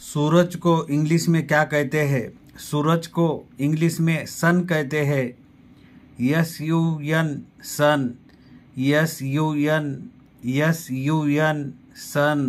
सूरज को इंग्लिश में क्या कहते हैं सूरज को इंग्लिश में सन कहते हैं S U N sun S U N S U N सन